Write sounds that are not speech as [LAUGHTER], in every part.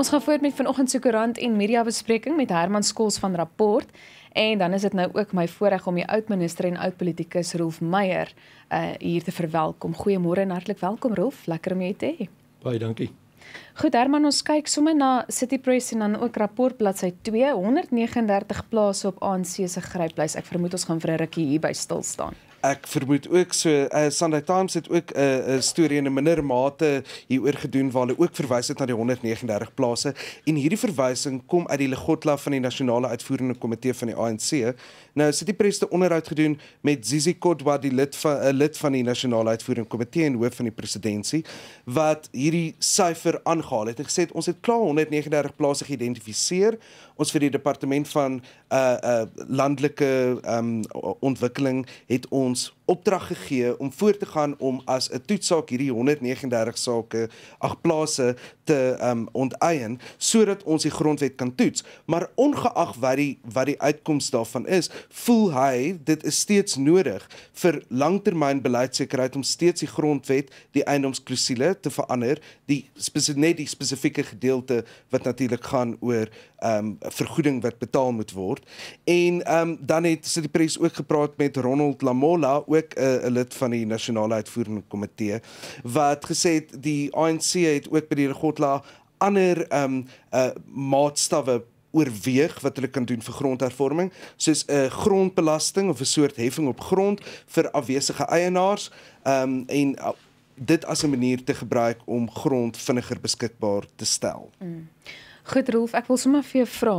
Ons gaan voort met vanoggend se koerant en media bespreking met Herman Skols van Rapport. En dan is dit nou ook my voorreg om die oudminister en oudpolitikus Rolf Meyer uh hier te verwelkom. Goeiemôre en hartlik welkom Rolf. Lekker om jou te hê. Baie dankie. Goed Herman, ons kyk sommer na City Press en dan ook Rapport bladsy 2. 139 plase op ANC se gryplys. Ek vermoed ons gaan vir 'n rukkie hier by stil staan. Ek vermoed ook so uh, Sunday Times het ook 'n uh, eh, eh, storie in 'n minder mate hieroor gedoen waar hulle ook verwys het na die 139 plase en hierdie verwysing kom uit die Legotla van die Nasionale Uitvoerende Komitee van die ANC. Nou sit die presste onderhoud gedoen met Zizi Kodwa die lid van 'n uh, lid van die Nasionale Uitvoerende Komitee en hoof van die presidentskap wat hierdie syfer aangehaal het en gesê het ons het klaar 139 plase geïdentifiseer ons vir die departement van uh uh landelike um ontwikkeling het ons opdrag gegee om voort te gaan om as 'n toetsaak hierdie 139 sake ag plase te um onteien sodat ons die grondwet kan toets. Maar ongeag wat die wat die uitkoms daarvan is, voel hy dit is steeds nodig vir langtermyn beleidsekerheid om steeds die grondwet, die eiendomsklousule te verander, die spesifiek net die spesifieke gedeelte wat natuurlik gaan oor um vergoeding wat betaal moet word. En um dan het sy die pres ook gepraat met Ronald Lamola oor ook 'n uh, lid van die nasionale uitvoerende komitee wat gesê het die ANC het ook by die Godla ander ehm um, uh, maatstawwe oorweeg wat hulle kan doen vir grondhervorming soos 'n uh, grondbelasting of 'n soort heffing op grond vir afwesige eienaars ehm um, en uh, dit as 'n manier te gebruik om grond vinniger beskikbaar te stel. Mm. Goed Rolf, ek wil sommer vir jou vra,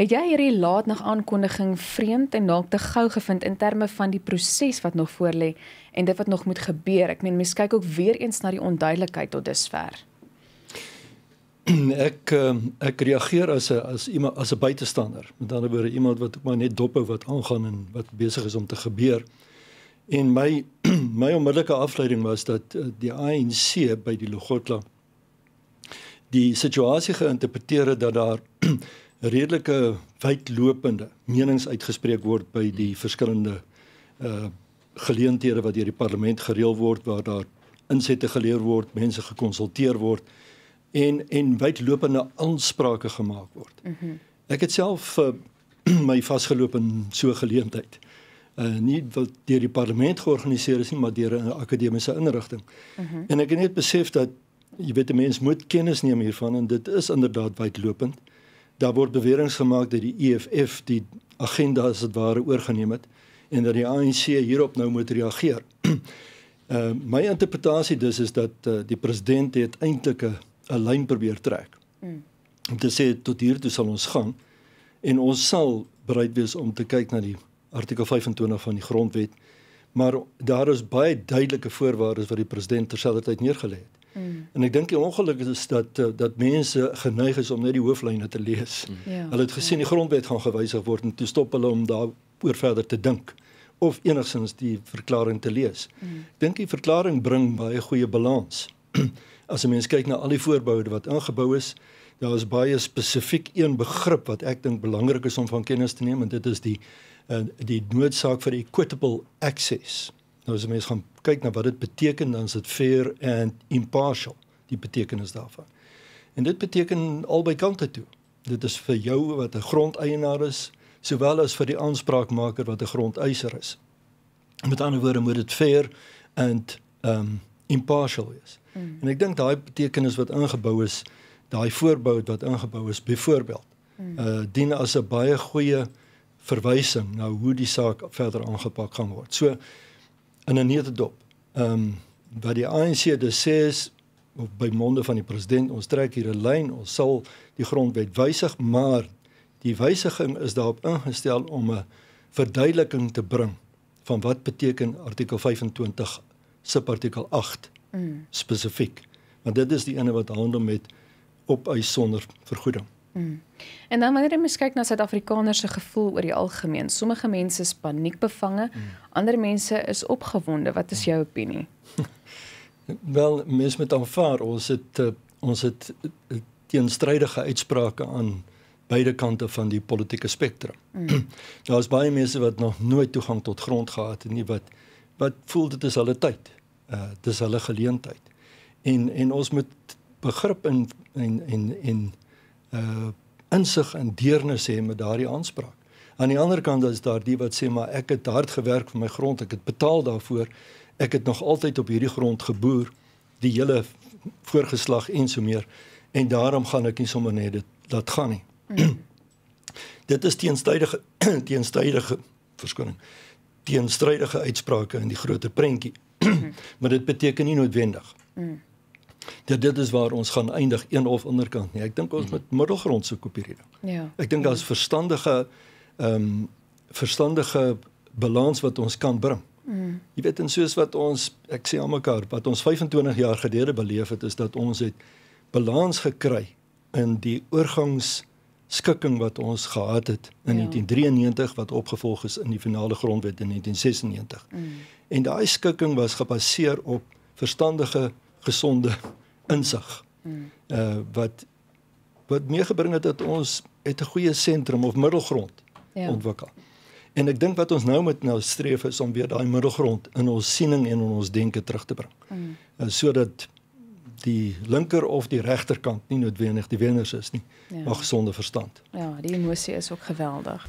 het jy hierdie laat nog aankondiging vreemd en dalk te gou gevind in terme van die proses wat nog voor lê en dit wat nog moet gebeur? Ek meen mense kyk ook weer eens na die onduidelikheid tot dusver. [CLEARS THROAT] Ek ehm, ek reageer as 'n as iemand as 'n buitestander. Met ander woorde iemand wat ook maar net dop hou wat aangaan en wat besig is om te gebeur. En my [CLEARS THROAT] my onmiddellike afleiding was dat eh, die ANC by die Lugotla die situasie geïnterpreteer het dat daar [CLEARS THROAT] redelike wydlopende menings uitgespreek word by die verskillende uh geleenthede wat deur die parlement gereël word waar daar insette geleer word, mense gekonsulteer word en en wydlopende aansprake gemaak word. Mhm. Ek het self uh, [CLEARS THROAT] my vasgeloop in so 'n geleentheid. Uh nie wat deur die parlement georganiseer is nie, maar deur 'n akademiese instelling. Uh mhm. -huh. En ek het net besef dat jy weet 'n mens moet kennis neem hiervan en dit is inderdaad wydlopend. Daar word beweringe gemaak dat die EFF die agenda as dit ware oorgeneem het en dat die ANC hierop nou moet reageer. Uh, [CLEARS THROAT] my interpretasie dus is dat uh, die president het eintlik 'n lyn probeer trek. Mm. Om te sê tot hier toe sal ons gaan en ons sal bereid wees om te kyk na die artikel 25 van die grondwet. Maar daar is baie duidelike voorwaardes wat die president terselfdertyd neerge lê het. Mm. En ek dink die ongeluk is dat eh, dat mense geneig is om net die hooflyne te lees. Mm. Ja, hulle het gesien ja. die grondwet gaan gewysig word en toe stop hulle om daaroor verder te dink of enigsins die verklaring te lees. Mm. Ek dink die verklaring bring baie goeie balans. [CLEARS THROAT] As 'n mens kyk na al die voorboude wat ingebou is, daar is baie spesifiek een begrip wat ek dink belangrik is om van kennis te neem en dit is die eh, die noodsaak vir equitable access. Nou as mense gaan kyk na wat dit beteken, dan is dit fair and impartial, die betekenis daarvan. En dit beteken albei kante toe. Dit is vir jou wat 'n grondeienaar is, sowel as vir die aanspraakmaker wat 'n grondeiser is. Met ander woorde moet dit fair and um impartial wees. Mm. En ek dink daai betekenis wat ingebou is, daai voorbou wat ingebou is byvoorbeeld, mm. uh dien as 'n baie goeie verwysing na hoe die saak verder aangepak gaan word. So in 'n neutedop. Ehm um, wat die ANC dit sê is of by monde van die president ons trek hier 'n lyn, ons sal die grondwet wysig, maar die wysiging is daarop ingestel om 'n verduideliking te bring van wat beteken artikel 25 subartikel 8 mm. spesifiek. Want dit is die ene wat handel met op uitsonder vergoeding. Hmm. En dan wanneer jy mens kyk na Suid-Afrikaners se gevoel oor die algemeen, sommige mense is paniekbevange, hmm. ander mense is opgewonde. Wat is jou opinie? [LAUGHS] Wel, mens moet aanvaar ons het eh, ons het eh, teenstrydige uitsprake aan beide kante van die politieke spektrum. Mm. [CLEARS THROAT] Daar is baie mense wat nog nooit toegang tot grond gehad het nie wat wat voel dit is hulle tyd. Uh dis hulle geleentheid. En en ons moet begrip in en en en, en uh insig en deernis hê met daardie aanspraak. Aan die ander kant is daar die wat sê maar ek het hard gewerk vir my grond, ek het betaal daarvoor. Ek het nog altyd op hierdie grond geboer die hele voorgeslag en so meer en daarom gaan ek nie sommer net dit laat gaan nie. [CLEARS THROAT] dit is teenstrydige [CLEARS THROAT] teenstrydige verskoning. Teenstrydige uitsprake in die groter prentjie. [CLEARS THROAT] maar dit beteken nie noodwendig. Mm. Ja dit is waar ons gaan eindig een of ander kant nie. Ek dink ons moet mhm. middelgrond soek op hierdie ding. Ja. Ek dink daar's mhm. verstandige ehm um, verstandige balans wat ons kan bring. Mm. Jy weet en soos wat ons ek sê almekaar wat ons 25 jaar gelede beleef het is dat ons het balans gekry in die oorgangs skikking wat ons gehad het in ja. 1993 wat opgevolg is in die finale grondwet in 1996. Mm. En daai skikking was gebaseer op verstandige gesonde insig. Uh wat wat meegebring het dat ons het 'n goeie sentrum of middelgrond ja. ontwikkel. En ek dink wat ons nou met nou streef is om weer daai middelgrond in ons siening en in ons denke terug te bring. Mm. Uh, sodat die linker of die regterkant nie noodwendig die wenners is nie, ja. maar gesonde verstand. Ja, die emosie is ook geweldig.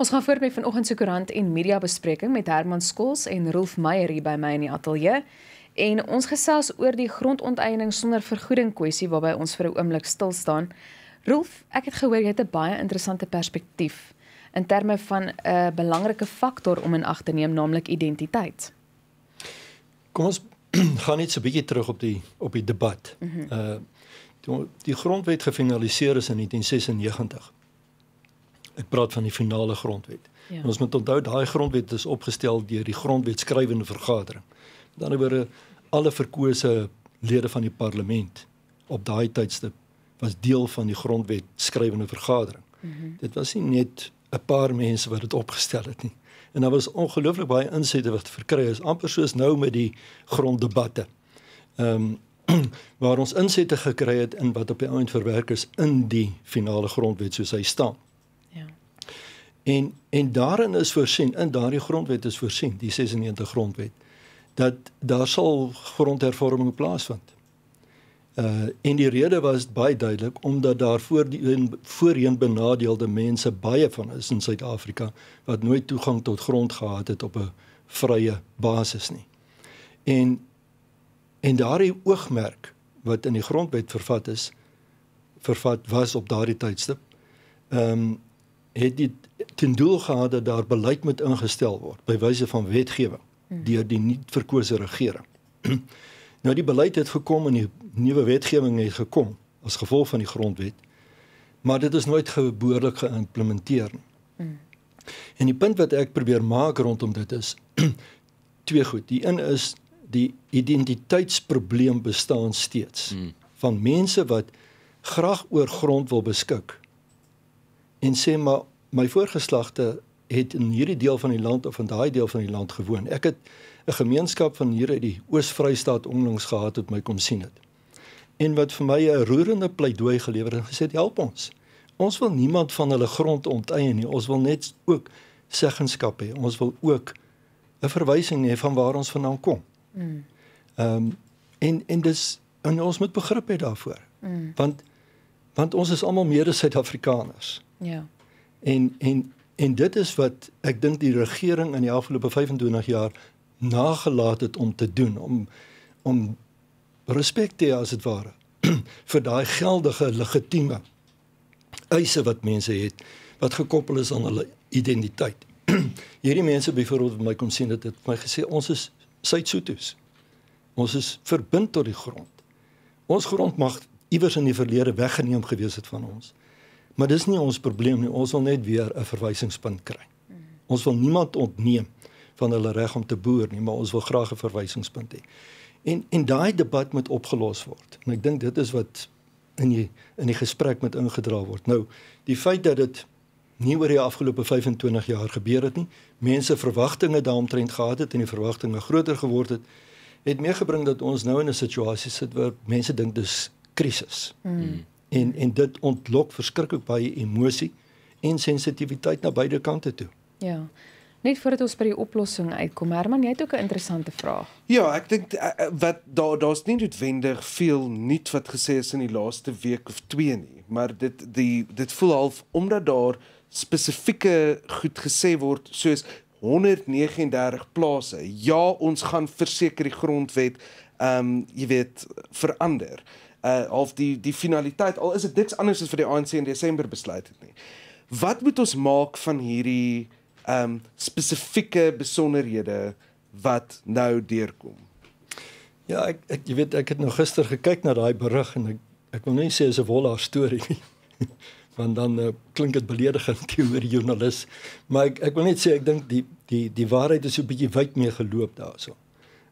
Ons gaan voort met vanoggend se koerant en media bespreking met Herman Skols en Rolf Meyer hier by my in die ateljee en ons gesels oor die grondonteiening sonder vergoeding kwessie waarby ons vir 'n oomblik stil staan. Rolf, ek het gehoor jy het 'n baie interessante perspektief in terme van 'n belangrike faktor om in ag te neem, naamlik identiteit. Kom ons [CLEARS THROAT] gaan net so 'n bietjie terug op die op die debat. Mm -hmm. Uh die, die grondwet gefinaliseer is in 1996. Ek praat van die finale grondwet. Ja. Ons moet onthou daai grondwet is opgestel deur die grondwetskrywende vergadering. Dan oor alle verkose lede van die parlement op daai tydstip was deel van die grondwet skrywende vergadering. Mm -hmm. Dit was nie net 'n paar mense wat dit opgestel het nie. En daar was ongelooflik baie insette wat verkry is, amper soos nou met die gronddebatte. Ehm um, [CLEARS THROAT] waar ons insette gekry het in wat op die ount verwerk is in die finale grondwet soos hy staan. Ja. En en daarin is voorsien in daardie grondwet is voorsien, die 96 grondwet, dat daar sal grondhervorming plaasvind. Uh en die rede was baie duidelik omdat daar voor die voorheen benadeelde mense baie van is in Suid-Afrika wat nooit toegang tot grond gehad het op 'n vrye basis nie. En en daardie oogmerk wat in die grondwet vervat is vervat was op daardie tydstip. Ehm um, het dit ten doel gehad dat daar beleid moet ingestel word by wyse van wetgewing. Hmm. deur die nuut verkose regering. [CLEARS THROAT] nou die beleid het gekom en die nuwe wetgewing het gekom as gevolg van die grondwet. Maar dit is nooit behoorlik geïmplementeer nie. Hmm. En die punt wat ek probeer maak rondom dit is [CLEARS THROAT] twee goed. Die een is die identiteitsprobleem bestaan steeds mm. van mense wat graag oor grond wil beskik en sê maar my voorgeslagte het in hierdie deel van die land of in daai deel van die land gewoon. Ek het 'n gemeenskap van hier uit die Oos-Vrystaat onlangs gehad wat my kom sien het. En wat vir my 'n roerende pleidooi gelewer het, gesê help ons. Ons wil niemand van hulle grond onteien nie. Ons wil net ook seggenskap hê. Ons wil ook 'n verwysing hê van waar ons vandaan kom. Mm. Ehm mm. um, en en dis en ons moet begrip hê daarvoor. Mm. Want want ons is almal mede Suid-Afrikaners. Ja. Yeah. En en En dit is wat ek dink die regering in die afgelope 25 jaar nagelaat het om te doen om om respek te hê as dit ware [CLEARS THROAT] vir daai geldige legitieme eise wat mense het wat gekoppel is aan hulle identiteit. [CLEARS THROAT] Hierdie mense byvoorbeeld wat my kom sien dat dit my gesê ons is Suid-Sotho's. Ons is verbind tot die grond. Ons grond mag iewers in die verlede weggeneem gewees het van ons. Maar dis nie ons probleem nie. Ons wil net weer 'n verwysingspunt kry. Ons wil niemand ontneem van hulle reg om te boer nie, maar ons wil graag 'n verwysingspunt hê. En en daai debat moet opgelos word. En ek dink dit is wat in die in die gesprek moet ingedra word. Nou, die feit dat dit nie oor die afgelope 25 jaar gebeur het nie, mense verwagtinge daaromtrent gehad het en die verwagtinge groter geword het, het meegebring dat ons nou in 'n situasie sit waar mense dink dis krisis. Mm en en dit ontlok verskriklik baie emosie en sensitiwiteit na beide kante toe. Ja. Net voordat ons by die oplossing uitkom, Herman, jy het ook 'n interessante vraag. Ja, ek dink eh, eh, wat daar daar's nie noodwendig veel nuut wat gesê is in die laaste week of 2 nie, maar dit die dit voel half omdat daar spesifieke goed gesê word soos 139 plase. Ja, ons gaan verseker die grondwet ehm um, jy weet verander uh eh, half die die finaliteit al is dit niks anders as vir die ANC in Desember besluit het nie. Wat moet ons maak van hierdie um ehm, spesifieke besonderhede wat nou deurkom? Ja, ek ek jy weet ek het nou gister gekyk na daai berig en ek ek wil net sê is 'n wollaar storie nie. [LAUGHS] Want dan uh, klink dit beledigend [LAUGHS] teenoor die joernalis, maar ek ek wil net sê ek dink die die die waarheid is so 'n bietjie wyd mee geloop daaroor.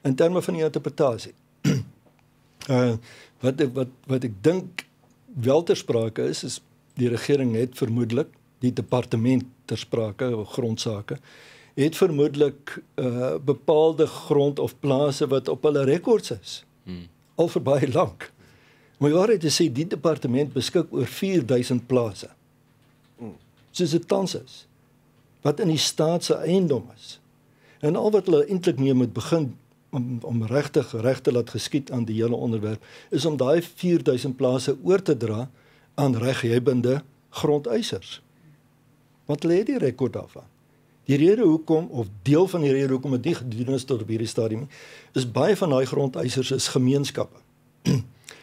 In terme van die interpretasie. [CLEARS THROAT] Uh wat wat wat ek dink wel ter sprake is is die regering het vermoedelik die departement ter sprake grondsake het vermoedelik uh bepaalde grond of plase wat op hulle rekords is. Hmm. Al vir baie lank. Maar waar het jy sê die departement beskik oor 4000 plase? Hmm. Soos dit tans is wat in die staat se eiendom is. En al wat hulle eintlik mee moet begin om om regtig regte laat geskied aan die hele onderwerp is om daai 4000 plase oor te dra aan reghebbende grondeisers. Wat lê die rekord daarvan? Die rede hoekom of deel van die rede hoekom dit nie gedoen is tot op hierdie stadium is baie van daai grondeisers is gemeenskappe. [CLEARS THROAT]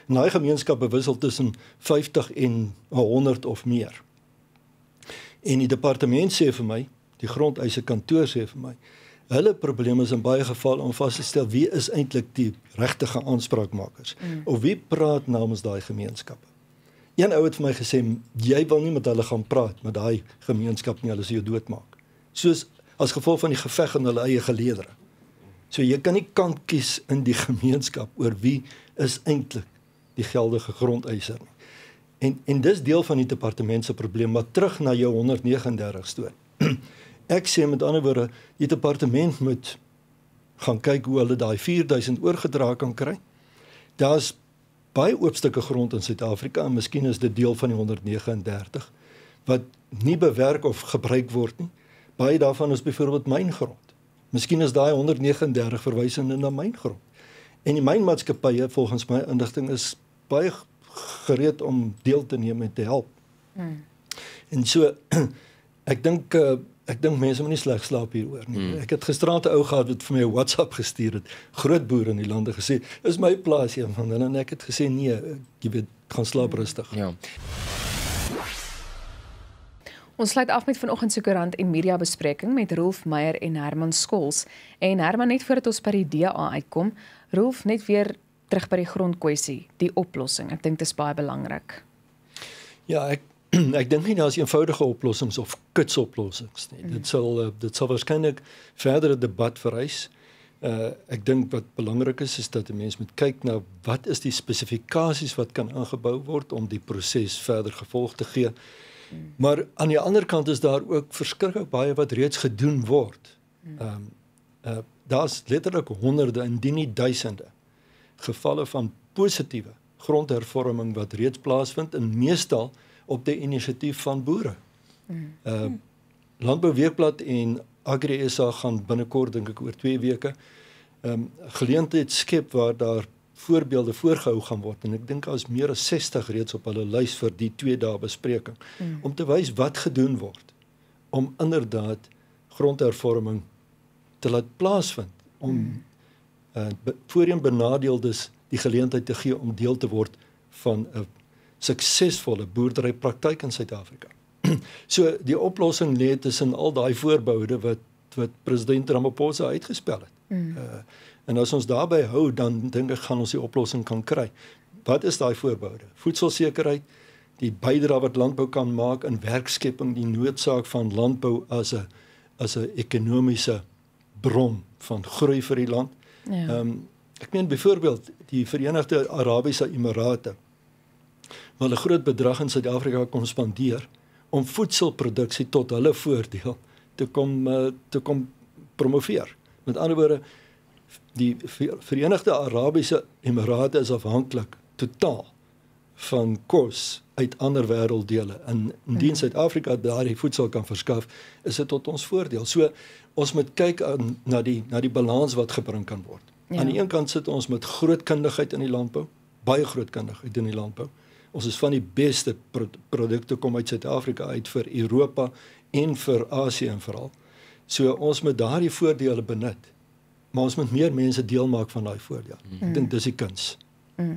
Daai gemeenskappe wissel tussen 50 en 100 of meer. En die departement sê vir my, die grondeise kantoor sê vir my, hulle probleem is in baie gevalle om vas te stel wie is eintlik die regte aanspraakmakers mm. of wie praat namens daai gemeenskappe. Een ou het vir my gesê jy wil nie met hulle gaan praat met daai gemeenskap nie, hulle sal jou doodmaak. Soos as gevolg van die geveg in hulle eie geleedere. So jy kan nie kant kies in die [LAUGHS] gemeenskap oor wie is eintlik die geldige grondeiser nie. En en dis deel van die departement se probleem, maar terug na jou 139 stoel. [CLEARS THROAT] Ek sê met ander woorde, die departement moet gaan kyk hoe hulle daai 4000 oorgedra kan kry. Daar's baie oopstukke grond in Suid-Afrika en miskien is dit deel van die 139 wat nie bewerk of gebruik word nie. Baie daarvan is byvoorbeeld myngrond. Miskien is daai 139 verwysende na myngrond. En die mynmaatskappye volgens my indigting is baie gereed om deel te neem en te help. Mm. En so [CLEARS THROAT] ek dink uh, ek dink mense moet nie sleg slaap hieroor nie. Mm. Ek het gisteraan 'n ou gehad wat vir my 'n WhatsApp gestuur het. Groot boere in die lande gesê, "Is my plaas hier van hulle?" En ek het gesê, "Nee, jy weet, gaan slaap rustig." Ja. Ons sluit af met vanoggend se koerant en media bespreking met Rolf Meyer en Herman Skols. En Herman net voordat ons by die DA uitkom, Rolf net weer terug by die grondkwessie, die oplossing. Ek dink dit is baie belangrik. Ja, ek [CLEARS THROAT] ek dink nie daar's eenvoudige oplossings of kitsoplossings nie. Mm. Dit sal eh, dit sal waarskynlik verdere debat vereis. Uh ek dink wat belangrik is is dat 'n mens moet kyk na wat is die spesifikasies wat kan aangebou word om die proses verder gevolg te gee. Mm. Maar aan die ander kant is daar ook verskriklik baie wat reeds gedoen word. Mm. Ehm mm. uh daar's letterlik honderde indien nie duisende gevalle van positiewe grondhervorming wat reeds plaasvind in meestal op die inisiatief van boere. Ehm uh, Landbouweekblad en Agri SA gaan binnekort dink ek oor 2 weke ehm um, geleentheid skep waar daar voorbeelde voorgehou gaan word en ek dink daar is meer as 60 reeds op hulle lys vir die 2 dae bespreking mm. om te wys wat gedoen word om inderdaad grondhervorming te laat plaasvind om eh mm. uh, voorheen benadeeldes die geleentheid te gee om deel te word van 'n suksesvolle boerderypraktyk in Suid-Afrika. [CLEARS THROAT] so die oplossing lê tussen al daai voorboude wat wat president Ramaphosa uitgespel het. Mm. Uh, en as ons daarby hou dan dink ek gaan ons die oplossing kan kry. Wat is daai voorboude? Voedselsekerheid, die bydrae wat landbou kan maak in werkskepping, die noodsaak van landbou as 'n as 'n ekonomiese bron van groei vir die land. Ja. Ehm ja. um, ek meen byvoorbeeld die Verenigde Arabiese Emirate wel 'n groot bedrag in Suid-Afrika kom spandeer om voedselproduksie tot hulle voordeel te kom eh, te kom promoveer. Met ander woorde die Verenigde Arabiese Emirate is afhanklik totaal van kos uit ander wêrelddele. In indien mhm. Suid-Afrika daardie voedsel kan verskaf, is dit tot ons voordeel. So ons moet kyk aan, na die na die balans wat gebring kan word. Ja. Aan die een kant sit ons met groot kundigheid in die landbou, baie groot kundigheid in die landbou. Ons is van die beste produkte kom uit Suid-Afrika uit vir Europa en vir Asië en veral. So ons moet daardie voordele benut. Maar ons moet meer mense deel maak van daai voordeel. Mm. Ek dink mm. dis die kuns. Mm.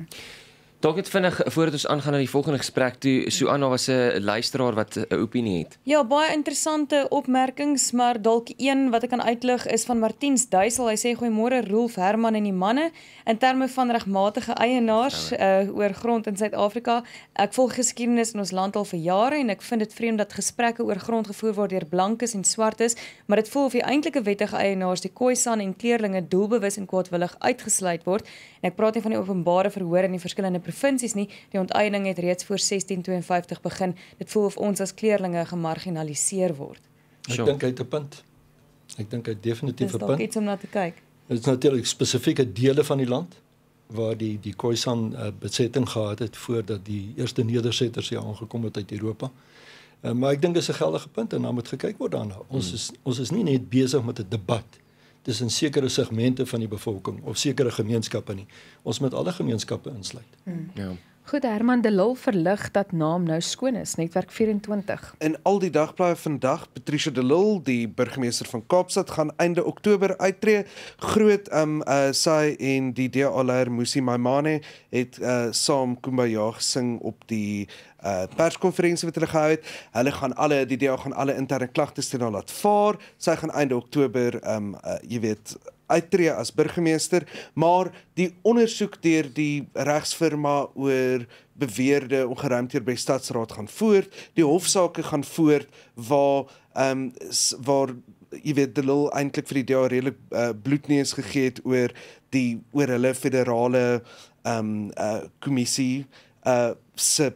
Dalk het vinnig voordat ons aangaan na die volgende gesprek toe Suana was 'n luisteraar wat 'n opinie het. Ja, baie interessante opmerkings, maar dalk een wat ek kan uitlig is van Martiens Duisel. Hy sê goeiemôre Rolf Herman en die manne in terme van regmatige eienaars uh, oor grond in Suid-Afrika. Ek volg geskiedenis in ons land al vir jare en ek vind dit vreemd dat gesprekke oor grond gevoer word deur blankes en swartes, maar dit voel of die eintlike wettige eienaars, die Khoisan en kleerlinge doelbewus en kwaadwillig uitgesluit word. En ek praat nie van die openbare verhoor en die verskillende provinsies nie. Die onteiening het reeds voor 1652 begin. Dit voel of ons as kleerlinge gemarginaliseer word. Ek sure. dink hy het 'n punt. Ek dink hy het definitief 'n punt. Dis iets om na te kyk. Dit is natuurlik spesifieke dele van die land waar die die Khoisan uh, eh, besetting gehad het voordat die eerste nedersetters hier aangekom het uit Europa. Uh, maar ek dink dis 'n geldige punt en daar moet gekyk word daarna. Ons mm. is ons is nie net besig met 'n debat nie tussen sekere segmente van die bevolking of sekere gemeenskappe nie. Ons moet alle gemeenskappe insluit. Hmm. Ja. Goed Herman de Lille verlig dat naam nou skoon is netwerk 24. In al die dagblaaie vandag Patricia de Lille, die burgemeester van Kaapstad gaan einde Oktober uittreë. Groot um uh sy en die DA leier Musi Maimane het uh saam Kumba Jaag sing op die uh uh, perskonferensie wat hulle gehou het. Hulle gaan alle die DA gaan alle interne klagtes teen haar laat vaar. Sy gaan einde Oktober ehm um, uh, jy weet uittreë as burgemeester, maar die ondersoek deur die regsfirma oor beweerde ongeruimtheid by stadsraad gaan voort. Die hofsaake gaan voort waar ehm um, waar jy weet die lul eintlik vir die DA redelik uh, bloedneus gegee het oor die oor hulle federale ehm um, uh, kommissie uh, se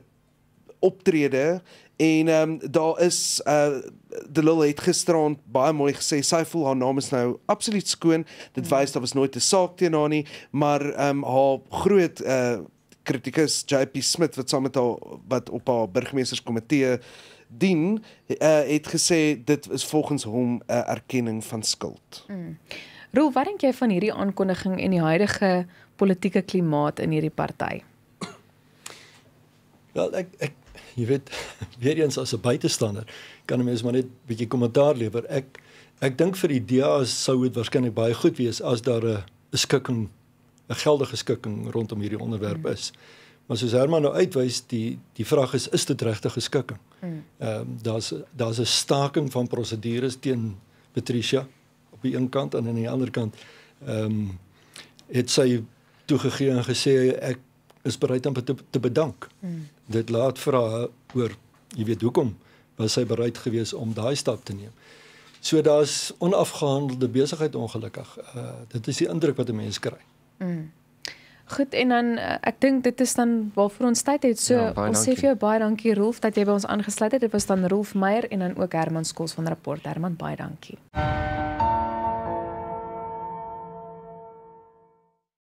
optrede en ehm um, daar is uh eh, Delil het gisteraand baie mooi gesê sy voel haar naam is nou absoluut skoon. Dit mm. wys daar was nooit 'n saak teen haar nie, maar ehm um, haar groot uh kritikus JP Smith wat saam met haar wat op haar burgemeesterskomitee dien uh, het gesê dit is volgens hom 'n uh, erkenning van skuld. Mm. Roo, wat dink jy van hierdie aankondiging en die huidige politieke klimaat in hierdie party? Wel ek ek [LAUGHS] jy weet [LAUGHS] weer eens as 'n buitestander kan 'n mens maar net 'n bietjie kommentaar lewer. Ek ek dink vir die DA sou dit waarskynlik baie goed wees as daar 'n skikking 'n geldige skikking rondom hierdie onderwerp mm. is. Maar soos Herman nou uitwys, die die vraag is is dit regtig 'n skikking? Mm. Ehm um, daar's daar's 'n staking van prosedures teen Patricia op die een kant en aan die ander kant ehm um, het sy toegegee en gesê ek is bereid om te, te bedank. Mm. Dit laat vra oor jy weet hoekom was hy bereid gewees om daai stap te neem. So daar's onafgehandelde besigheid ongelukkig. Uh dit is die indruk wat 'n mens kry. Mm. Goed en dan eh, ek dink dit is dan waarvoor ons tyd het. So ja, ons sê vir jou baie dankie Rolf dat jy by ons aangesluit het. Dit was dan Rolf Meyer en dan ook Herman Skols van rapport Herman baie dankie. Uh,